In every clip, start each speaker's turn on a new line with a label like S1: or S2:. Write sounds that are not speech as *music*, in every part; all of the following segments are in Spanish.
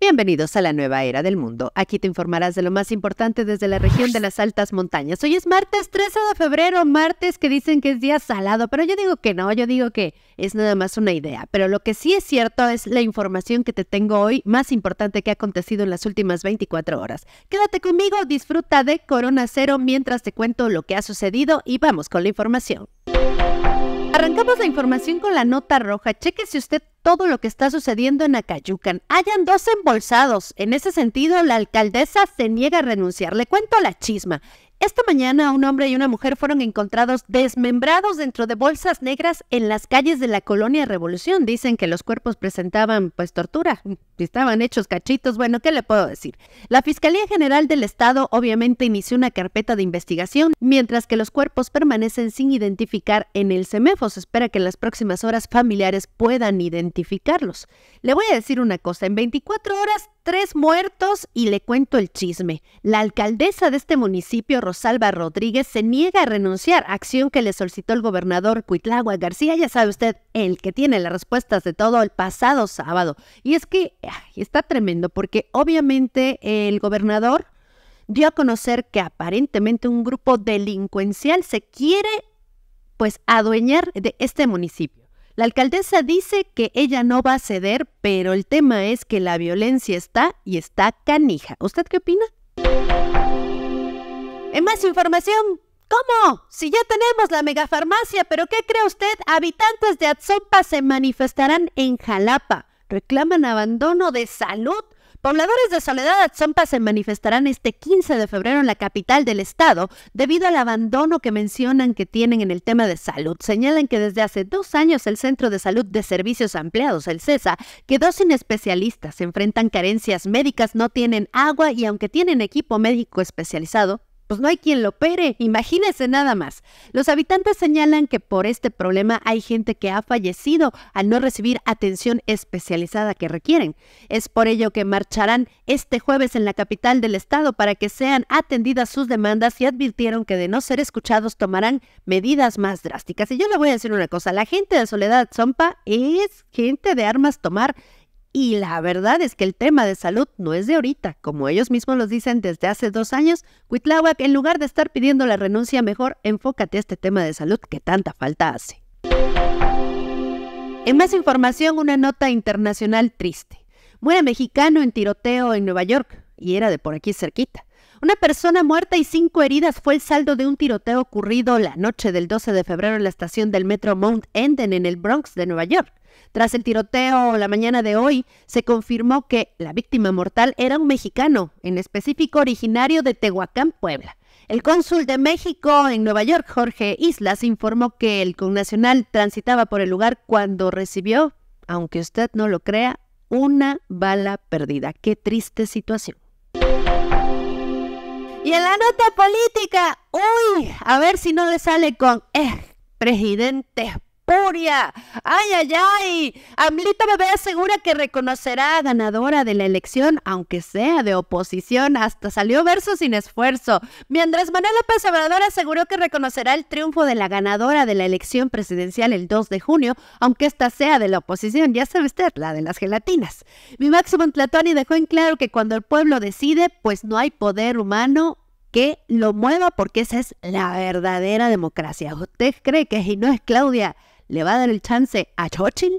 S1: Bienvenidos a la nueva era del mundo. Aquí te informarás de lo más importante desde la región de las altas montañas. Hoy es martes 13 de febrero, martes que dicen que es día salado, pero yo digo que no, yo digo que es nada más una idea. Pero lo que sí es cierto es la información que te tengo hoy más importante que ha acontecido en las últimas 24 horas. Quédate conmigo, disfruta de Corona Cero mientras te cuento lo que ha sucedido y vamos con la información. Arrancamos la información con la nota roja. Cheque si usted todo lo que está sucediendo en Acayucan. Hayan dos embolsados. En ese sentido, la alcaldesa se niega a renunciar. Le cuento la chisma. Esta mañana un hombre y una mujer fueron encontrados desmembrados dentro de bolsas negras en las calles de la colonia Revolución. Dicen que los cuerpos presentaban pues tortura, *laughs* estaban hechos cachitos, bueno, ¿qué le puedo decir? La Fiscalía General del Estado obviamente inició una carpeta de investigación, mientras que los cuerpos permanecen sin identificar en el CEMEFO. Se espera que en las próximas horas familiares puedan identificarlos. Le voy a decir una cosa, en 24 horas Tres muertos y le cuento el chisme. La alcaldesa de este municipio, Rosalba Rodríguez, se niega a renunciar, acción que le solicitó el gobernador Cuitlagua García, ya sabe usted, el que tiene las respuestas de todo el pasado sábado. Y es que está tremendo porque obviamente el gobernador dio a conocer que aparentemente un grupo delincuencial se quiere pues adueñar de este municipio. La alcaldesa dice que ella no va a ceder, pero el tema es que la violencia está y está canija. ¿Usted qué opina? En más información, ¿Cómo? Si ya tenemos la megafarmacia, pero ¿qué cree usted? Habitantes de Atzompa se manifestarán en Jalapa. Reclaman abandono de salud Pobladores de Soledad Atsompa se manifestarán este 15 de febrero en la capital del estado debido al abandono que mencionan que tienen en el tema de salud. Señalan que desde hace dos años el Centro de Salud de Servicios Ampliados, el CESA, quedó sin especialistas, se enfrentan carencias médicas, no tienen agua y aunque tienen equipo médico especializado, pues no hay quien lo opere, imagínense nada más. Los habitantes señalan que por este problema hay gente que ha fallecido al no recibir atención especializada que requieren. Es por ello que marcharán este jueves en la capital del estado para que sean atendidas sus demandas y advirtieron que de no ser escuchados tomarán medidas más drásticas. Y yo le voy a decir una cosa, la gente de Soledad Zompa es gente de armas tomar y la verdad es que el tema de salud no es de ahorita. Como ellos mismos los dicen desde hace dos años, Cuitláhuac, en lugar de estar pidiendo la renuncia, mejor enfócate a este tema de salud que tanta falta hace. En más información, una nota internacional triste. Muere mexicano en tiroteo en Nueva York, y era de por aquí cerquita. Una persona muerta y cinco heridas fue el saldo de un tiroteo ocurrido la noche del 12 de febrero en la estación del metro Mount Enden en el Bronx de Nueva York. Tras el tiroteo la mañana de hoy, se confirmó que la víctima mortal era un mexicano, en específico originario de Tehuacán, Puebla. El cónsul de México en Nueva York, Jorge Islas, informó que el connacional transitaba por el lugar cuando recibió, aunque usted no lo crea, una bala perdida. Qué triste situación. Y en la nota política, uy, a ver si no le sale con eh, Presidente. Puria. ¡Ay, ay, ay! Amelita Bebé asegura que reconocerá a ganadora de la elección, aunque sea de oposición. Hasta salió verso sin esfuerzo. Mi Andrés Manuel López Obrador aseguró que reconocerá el triunfo de la ganadora de la elección presidencial el 2 de junio, aunque esta sea de la oposición. Ya sabe usted, la de las gelatinas. Mi Máximo Tlatoni dejó en claro que cuando el pueblo decide, pues no hay poder humano que lo mueva porque esa es la verdadera democracia. ¿Usted cree que si no es Claudia ¿Le va a dar el chance a Chochin?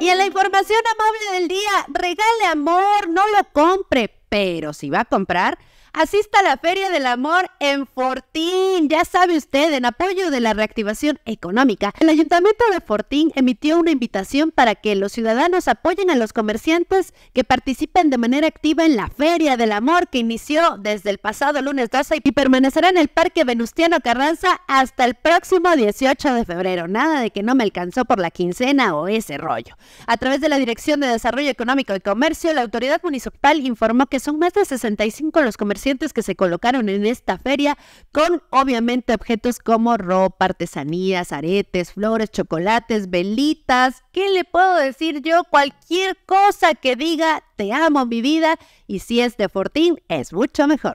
S1: Y en la información amable del día, regale amor, no lo compre, pero si va a comprar, asista a la Feria del Amor en Fortín. Ya sabe usted, en apoyo de la reactivación económica, el Ayuntamiento de Fortín emitió una invitación para que los ciudadanos apoyen a los comerciantes que participen de manera activa en la Feria del Amor que inició desde el pasado lunes 12 y permanecerá en el Parque Venustiano Carranza hasta el próximo 18 de febrero. Nada de que no me alcanzó por la quincena o ese rollo. A través de la Dirección de Desarrollo Económico y Comercio, la autoridad municipal informó que son más de 65 los comerciantes que se colocaron en esta feria con obviamente objetos como ropa, artesanías, aretes, flores, chocolates, velitas. ¿Qué le puedo decir yo? Cualquier cosa que diga te amo mi vida y si es de Fortín es mucho mejor.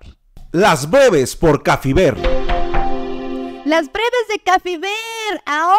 S1: Las bebes por Cafiber. Las breves de Cafiver, ahora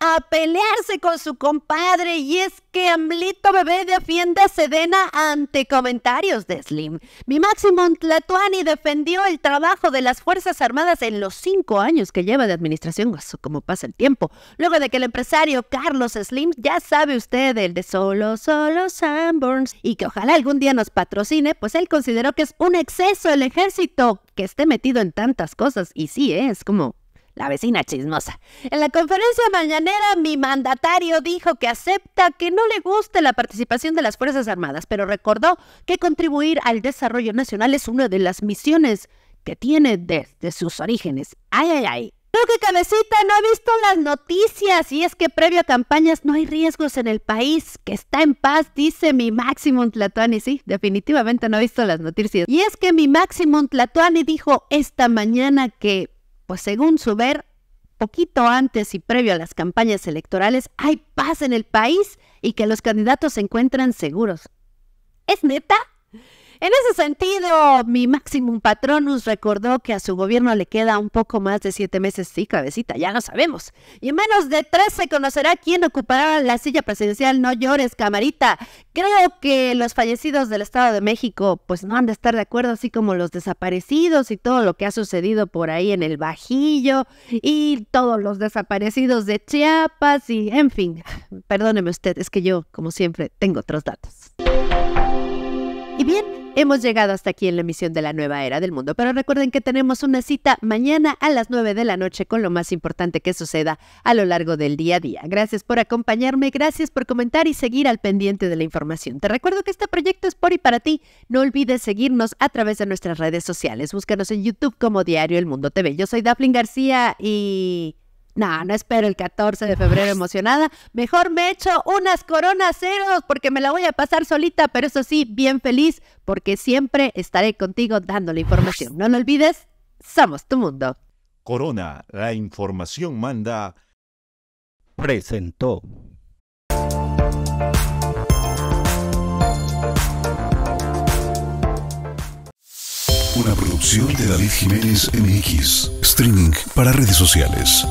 S1: a pelearse con su compadre y es que Amlito Bebé defiende a Sedena ante comentarios de Slim. Mi máximo Tlatuani defendió el trabajo de las Fuerzas Armadas en los cinco años que lleva de administración, como pasa el tiempo, luego de que el empresario Carlos Slim, ya sabe usted, el de solo, solo Sanborns, y que ojalá algún día nos patrocine, pues él consideró que es un exceso el ejército que esté metido en tantas cosas, y sí, ¿eh? es como la vecina chismosa. En la conferencia mañanera, mi mandatario dijo que acepta que no le guste la participación de las Fuerzas Armadas, pero recordó que contribuir al desarrollo nacional es una de las misiones que tiene desde sus orígenes. Ay, ay, ay. Creo que Cabecita no ha visto las noticias y es que previo a campañas no hay riesgos en el país, que está en paz, dice mi máximo Tlatuani. Sí, definitivamente no ha visto las noticias. Y es que mi máximo Tlatuani dijo esta mañana que pues según su ver, poquito antes y previo a las campañas electorales hay paz en el país y que los candidatos se encuentran seguros. ¿Es neta? En ese sentido, mi máximo Patronus recordó que a su gobierno le queda un poco más de siete meses. Sí, cabecita, ya no sabemos. Y en menos de tres se conocerá quién ocupará la silla presidencial. No llores, camarita. Creo que los fallecidos del Estado de México, pues no han de estar de acuerdo, así como los desaparecidos y todo lo que ha sucedido por ahí en el Bajillo y todos los desaparecidos de Chiapas y, en fin, perdóneme usted, es que yo, como siempre, tengo otros datos. Y bien, Hemos llegado hasta aquí en la emisión de la nueva era del mundo, pero recuerden que tenemos una cita mañana a las 9 de la noche con lo más importante que suceda a lo largo del día a día. Gracias por acompañarme, gracias por comentar y seguir al pendiente de la información. Te recuerdo que este proyecto es por y para ti. No olvides seguirnos a través de nuestras redes sociales. Búscanos en YouTube como Diario El Mundo TV. Yo soy Daphne García y... No, no espero el 14 de febrero emocionada. Mejor me echo unas coronas ceros porque me la voy a pasar solita, pero eso sí, bien feliz porque siempre estaré contigo dando la información. No lo olvides, somos tu mundo. Corona, la información manda. Presentó. Una producción de David Jiménez MX. Streaming para redes sociales.